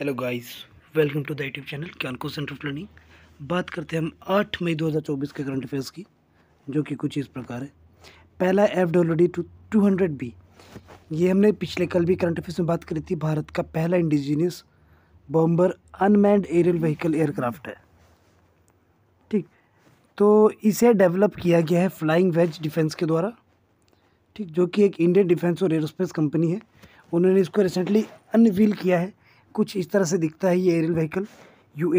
hello guys welcome to the YouTube channel क्या centre of learning बात करते हैं हम 8 मई 2024 के करंट अफेयर्स की जो कि कुछ इस प्रकार है पहला F W D two two hundred B ये हमने पिछले कल भी करंट अफेयर्स में बात करी थी भारत का पहला indigenous bomber unmanned aerial vehicle aircraft है ठीक तो इसे डेवलप किया गया है फ्लाइंग वेज डिफेंस के द्वारा ठीक जो कि एक इंडियन डिफेंस और एयरोस्पेस कंपनी है उन्होंने इसको रिसेंटली अनवील किया है कुछ इस तरह से दिखता है ये एयरल व्हीकल यू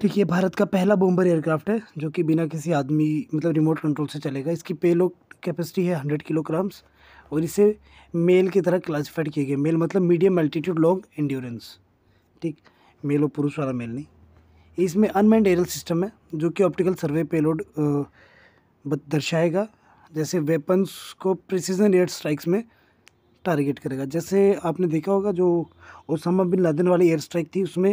ठीक है भारत का पहला बॉम्बर एयरक्राफ्ट है जो कि बिना किसी आदमी मतलब रिमोट कंट्रोल से चलेगा इसकी पेलो कैपेसिटी है हंड्रेड किलोग्राम्स और इसे मेल की तरह क्लासिफाइड किए गए मेल मतलब मीडियम अल्टीट्यूड लॉन्ग इंड्योरेंस ठीक मेल और पुरुष वाला मेल नहीं इसमें अनमैंड एयरल सिस्टम है जो कि ऑप्टिकल सर्वे पेलोड दर्शाएगा जैसे वेपन्स को प्रिसीजन एयर स्ट्राइक्स में टारगेट करेगा जैसे आपने देखा होगा जो ओसामा बिन लादेन वाली एयर स्ट्राइक थी उसमें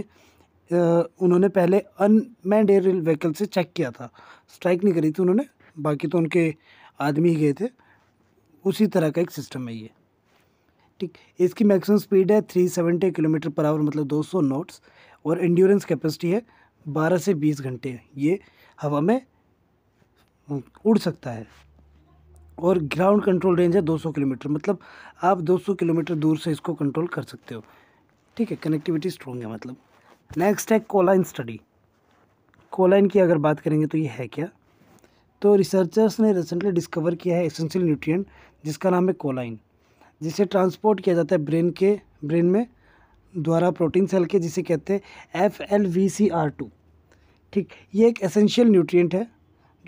उन्होंने पहले अनमैंड एयर व्हीकल से चेक किया था स्ट्राइक नहीं करी थी उन्होंने बाकी तो उनके आदमी ही गए थे उसी तरह का एक सिस्टम है ये ठीक इसकी मैक्सिमम स्पीड है three seventy kilometre per hour मतलब दो सौ नोट्स और इंड्योरेंस कैपेसिटी है बारह से बीस घंटे ये हवा में उड़ सकता है और ग्राउंड कंट्रोल रेंज है 200 किलोमीटर मतलब आप 200 किलोमीटर दूर से इसको कंट्रोल कर सकते हो ठीक है कनेक्टिविटी स्ट्रॉन्ग है मतलब नेक्स्ट है कोलाइन स्टडी कोलाइन की अगर बात करेंगे तो ये है क्या तो रिसर्चर्स ने रिसेंटली डिस्कवर किया है एसेंशियल न्यूट्रिएंट जिसका नाम है कोलाइन जिसे ट्रांसपोर्ट किया जाता है ब्रेन के ब्रेन में द्वारा प्रोटीन सेल के जिसे कहते हैं F L V C R two ठीक ये एक एसेंशियल न्यूट्रिएंट है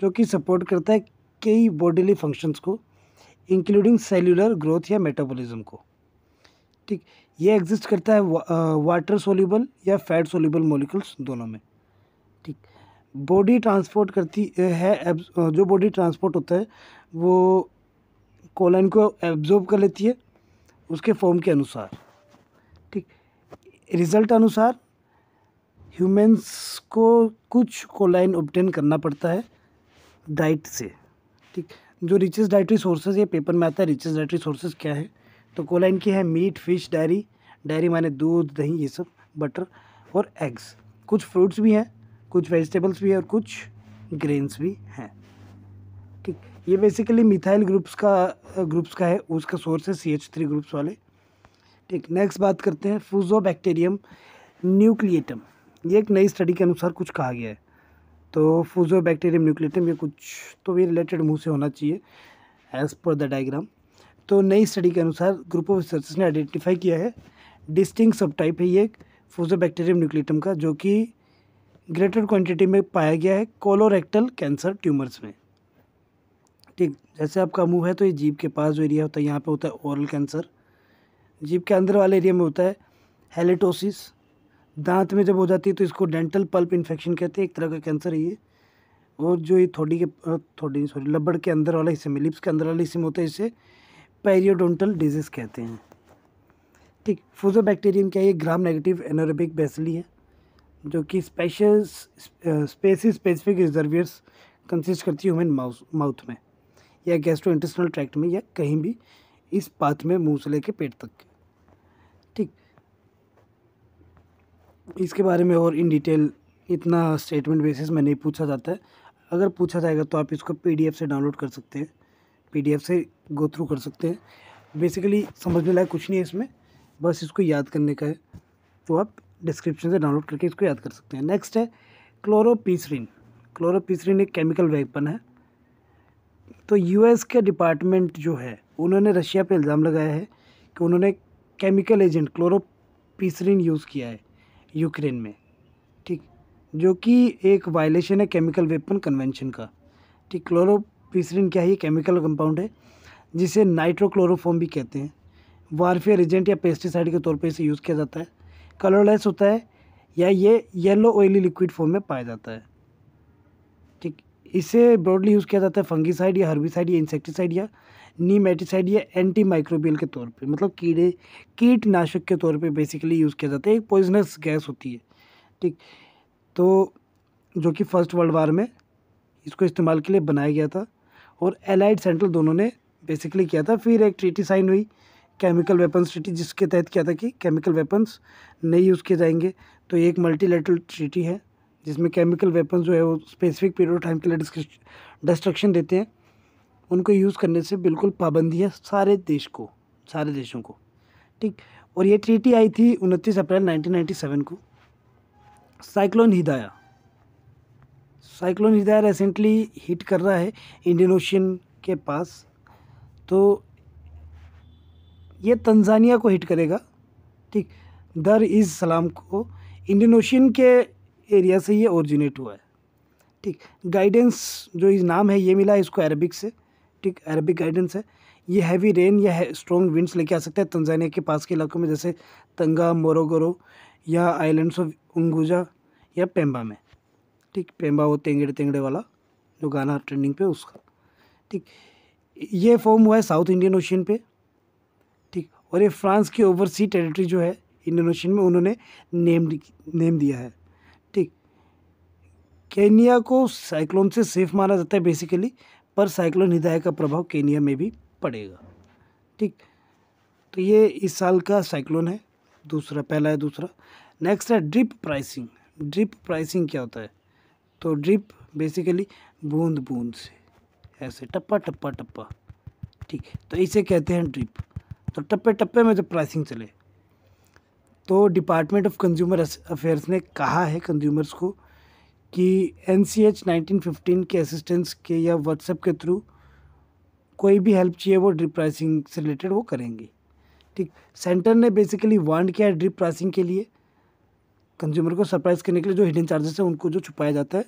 जो कि सपोर्ट करता है कई बॉडीली फंक्शंस को इंक्लूडिंग सेल्यूलर ग्रोथ या मेटाबॉलिज्म को ठीक ये एग्जिस्ट करता है वाटर सोल्यूबल या फैट सोल्यूबल मोलिकल्स दोनों में ठीक बॉडी ट्रांसपोर्ट करती है जो बॉडी ट्रांसपोर्ट होता है वो कोलन को एब्जॉर्ब कर लेती है उसके फॉर्म के अनुसार ठीक रिजल्ट अनुसार ह्यूमेंस को कुछ कोलाइन ऑब्टेन करना पड़ता है डाइट से ठीक जो रिचेस्ट डाइट्री सोर्सेज ये पेपर में आता है रिचेस्ट डाइट्री सोर्सेज क्या है तो कोलाइन की है मीट फिश डायरी डायरी माने दूध दही ये सब बटर और एग्स कुछ फ्रूट्स भी हैं कुछ वेजिटेबल्स भी हैं और कुछ ग्रेन्स भी हैं ठीक ये बेसिकली मिथाइल ग्रुप्स का ग्रुप्स का है उसका सोर्स है सी एच थ्री ग्रुप्स वाले ठीक नेक्स्ट बात करते हैं फूजो बैक्टेरियम न्यूक्लिएटम ये एक नई स्टडी के अनुसार कुछ कहा गया है तो फूजो बैक्टीरियम न्यूक्लियटम ये कुछ तो भी रिलेटेड मुँह से होना चाहिए एज़ पर द डायग्राम तो नई स्टडी के अनुसार ग्रुप ऑफ रिसर्च ने आइडेंटिफाई किया है डिस्टिंग सब टाइप है ये फूजो बैक्टीरियम न्यूक्लियटम का जो कि ग्रेटर क्वांटिटी में पाया गया है कोलोरेक्टल कैंसर ट्यूमर्स में ठीक जैसे आपका मुंह है तो ये जीभ के पास जो एरिया होता है यहाँ पे होता है ओरल कैंसर जीभ के अंदर वाले एरिया में होता है हेलेटोसिस दांत में जब हो जाती है तो इसको डेंटल पल्प इन्फेक्शन कहते हैं एक तरह का कैंसर है ये और जो ये थोड़ी के थोड़ी सॉरी लबड़ के अंदर वाला हिस्से में लिप्स के अंदर वाले हिस्से में होता है इसे पेरियोडोंटल डिजीज़ कहते हैं ठीक फूजो बैक्टीरियम क्या है ये ग्राम नेगेटिव एनोरेबिक बेसली है जो कि स्पेशल स्पेसी स्पेसिफिक रिजर्वियर्स कंसिस्ट करती है ह्यूमन माउथ में या गैस्ट्रो इंटेस्टनल ट्रैक्ट में या कहीं भी इस पाथ में मुँह से लेकर पेट तक के इसके बारे में और इन डिटेल इतना स्टेटमेंट बेसिस में नहीं पूछा जाता है अगर पूछा जाएगा तो आप इसको पी से डाउनलोड कर सकते हैं पी से गो थ्रू कर सकते हैं बेसिकली समझने लायक कुछ नहीं है इसमें बस इसको याद करने का है तो आप डिस्क्रिप्शन से डाउनलोड करके इसको याद कर सकते हैं नेक्स्ट है क्लोरोपीसरीन क्लोरोपीसरीन एक केमिकल वेपन है तो यूएस के डिपार्टमेंट जो है उन्होंने रशिया पे इल्ज़ाम लगाया है कि उन्होंने केमिकल एजेंट क्लोरोपीसरीन यूज़ किया है यूक्रेन में ठीक जो कि एक वायलेशन है केमिकल वेपन कन्वेंशन का ठीक क्लोरोपिसरीन क्या है केमिकल कंपाउंड है जिसे नाइट्रोक्लोरोफॉम भी कहते हैं वारफेयर एजेंट या पेस्टिसाइड के तौर पर इसे यूज़ किया जाता है कलरलेस होता है या ये येलो ऑयली लिक्विड फॉर्म में पाया जाता है ठीक इसे ब्रॉडली यूज़ किया जाता है फंगीसाइड या हर्बिसाइड या इंसेक्टिसाइड या नीमेटिसाइड या एंटी माइक्रोबियल के तौर पे मतलब कीड़े कीटनाशक के तौर पे बेसिकली यूज़ किया जाता है एक पॉइजनस गैस होती है ठीक तो जो कि फर्स्ट वर्ल्ड वार में इसको इस्तेमाल के लिए बनाया गया था और एलाइड सेंट्रल दोनों ने बेसिकली किया था फिर एक ट्रीटी साइन हुई केमिकल वेपन्स ट्रीटी जिसके तहत क्या था कि केमिकल वेपन्स नहीं यूज़ किए जाएंगे तो एक एक मल्टीलेटरल ट्रीटी है जिसमें केमिकल वेपन्स जो है वो स्पेसिफिक पीरियड ऑफ टाइम के लिए डिस्ट्रक्शन देते हैं उनको यूज़ करने से बिल्कुल पाबंदी है सारे देश को सारे देशों को ठीक और ये ट्रीटी आई थी उनतीस अप्रैल 1997 को cyclone Hidaya cyclone Hidaya recently hit कर रहा है इंडियन ओशियन के पास तो ये तंजानिया को हिट करेगा ठीक दर इज़ सलाम को इंडियन ओशियन के एरिया से ये ओरिजिनेट हुआ है ठीक गाइडेंस जो इस नाम है ये मिला है इसको अरबिक से ट्रॉपिक अरबिक गाइडेंस है ये हैवी रेन या है, स्ट्रॉन्ग विंड्स लेके आ सकता है तंजानिया के पास के इलाकों में जैसे तंगा मोरोगोरो या आइलैंड्स ऑफ उंगुजा या पेम्बा में ठीक पेम्बा वो तेंगड़े तेंगड़े वाला जो गाना ट्रेंडिंग पे उसका ठीक ये फॉर्म हुआ है साउथ इंडियन ओशियन पे ठीक और ये फ्रांस की ओवरसी टेरिटरी जो है इंडियन ओशियन में उन्होंने नेम नेम दिया है ठीक केनिया को साइक्लोन से सेफ माना जाता है बेसिकली पर साइक्लोन हिदाय का प्रभाव केनिया में भी पड़ेगा ठीक तो ये इस साल का साइक्लोन है दूसरा पहला है दूसरा नेक्स्ट है ड्रिप प्राइसिंग ड्रिप प्राइसिंग क्या होता है तो ड्रिप बेसिकली बूंद बूंद से ऐसे टप्पा टप्पा टप्पा ठीक तो इसे कहते हैं ड्रिप तो टप्पे टप्पे में जब प्राइसिंग चले तो डिपार्टमेंट ऑफ कंज्यूमर अफेयर्स ने कहा है कंज्यूमर्स को कि N C H nineteen fifteen के असिस्टेंस के या व्हाट्सएप के थ्रू कोई भी हेल्प चाहिए वो ड्रिप प्राइसिंग से रिलेटेड वो करेंगे ठीक सेंटर ने बेसिकली वांड किया है ड्रिप प्राइसिंग के लिए कंज्यूमर को सरप्राइज करने के लिए जो हिडन चार्जेस हैं उनको जो छुपाया जाता है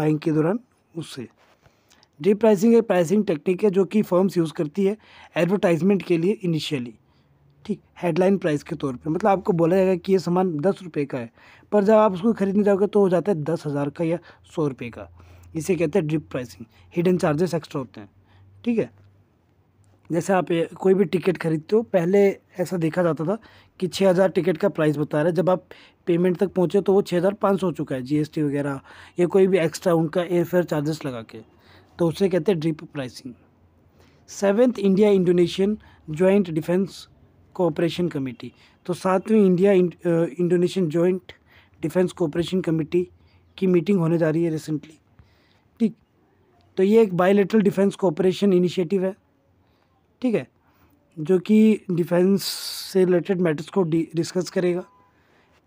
बाइंग के दौरान उससे ड्रिप प्राइसिंग एक प्राइसिंग टेक्निक है जो कि फर्म्स यूज़ करती है एडवर्टाइजमेंट के लिए इनिशियली ठीक हेडलाइन प्राइस के तौर पे मतलब आपको बोला जाएगा कि ये सामान दस रुपये का है पर जब आप उसको खरीदने जाओगे तो हो जाता है दस हज़ार का या सौ रुपये का इसे कहते हैं drip pricing hidden charges extra होते हैं ठीक है जैसे आप कोई भी टिकट खरीदते हो पहले ऐसा देखा जाता था कि छः हज़ार टिकट का प्राइस बता रहे जब आप पेमेंट तक पहुँचे तो वो छः हज़ार पाँच सौ हो चुका है जीएसटी वगैरह या कोई भी एक्स्ट्रा उनका एयरफेयर चार्जेस लगा के तो उसे कहते हैं drip pricing seventh India Indonesian joint defence cooperation committee तो सातवीं India Indonesian joint defence cooperation committee की मीटिंग होने जा रही है रिसेंटली ठीक तो ये एक बायोलेटरल डिफेंस कोऑपरेशन इनिशिएटिव है ठीक है जो कि डिफेंस से रिलेटेड मैटर्स को डिस्कस करेगा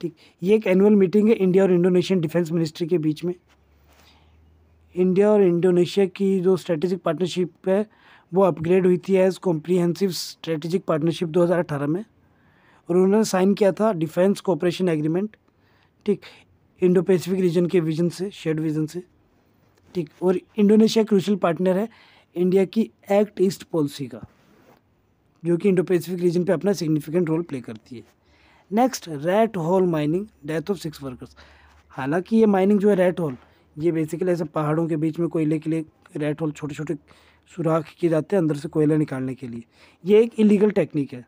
ठीक ये एक एनुअल मीटिंग है इंडिया और इंडोनेशियन डिफेंस मिनिस्ट्री के बीच में इंडिया और इंडोनेशिया की जो स्ट्रेटेजिक पार्टनरशिप है वो अपग्रेड हुई थी एज कॉम्प्रीहेंसिव स्ट्रेटेजिक पार्टनरशिप 2018 में और उन्होंने साइन किया था डिफेंस कॉपरेशन एग्रीमेंट ठीक इंडो पैसिफिक रीजन के विजन से शेड विजन से ठीक और इंडोनेशिया क्रूशल पार्टनर है इंडिया की एक्ट ईस्ट पॉलिसी का जो कि इंडो पैसिफिक रीजन पे अपना सिग्निफिकेंट रोल प्ले करती है next rat hole mining death of six workers हालांकि ये माइनिंग जो है रेट होल ये बेसिकली ऐसे पहाड़ों के बीच में कोयले के लिए रेट होल छोटे छोटे सुराख किए जाते हैं अंदर से कोयला निकालने के लिए ये एक इलीगल टेक्निक है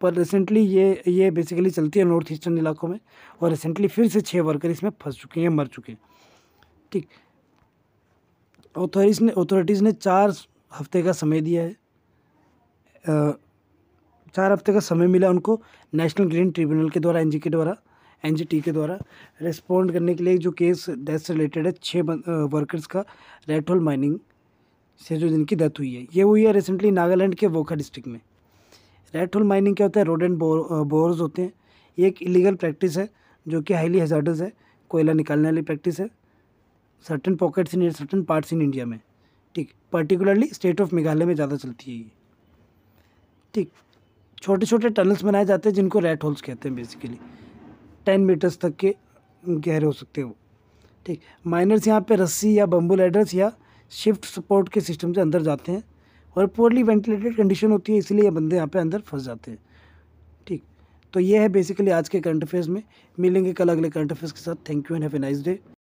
पर रिसेंटली ये ये बेसिकली चलती है नॉर्थ ईस्टर्न इलाकों में और रिसेंटली फिर से छः वर्कर इसमें फंस चुके हैं मर चुके हैं ठीक ऑथोरिटीज़ ने ऑथोरिटीज़ ने चार हफ्ते का समय दिया है आ, चार हफ्ते का समय मिला उनको नेशनल ग्रीन ट्रिब्यूनल के द्वारा एनजी के द्वारा एनजीटी के द्वारा रेस्पॉन्ड करने के लिए जो केस डेथ से रिलेटेड है छः वर्कर्स का रेड होल माइनिंग से जो जिनकी डेथ हुई है ये हुई है रिसेंटली नागालैंड के वोखा डिस्ट्रिक्ट में रेड होल माइनिंग क्या होता है रोड एंड बोर्स होते हैं ये एक इलीगल प्रैक्टिस है जो कि हाईली हजार्डस है कोयला निकालने वाली प्रैक्टिस है certain pockets in certain parts in India में ठीक पर्टिकुलरली स्टेट ऑफ मेघालय में ज़्यादा चलती है ये ठीक छोटे छोटे टनल्स बनाए जाते हैं जिनको रेड होल्स कहते हैं बेसिकली टेन मीटर्स तक के गहरे हो सकते हैं वो ठीक माइनर्स यहाँ पे रस्सी या बम्बू लेडर्स या शिफ्ट सपोर्ट के सिस्टम से अंदर जाते हैं और पोअरली वेंटिलेटेड कंडीशन होती है इसीलिए ये बंदे यहाँ पे अंदर फंस जाते हैं ठीक तो ये है बेसिकली आज के करंट अफेयर्स में मिलेंगे कल अगले करंट अफेयर्स के साथ thank you and have a nice day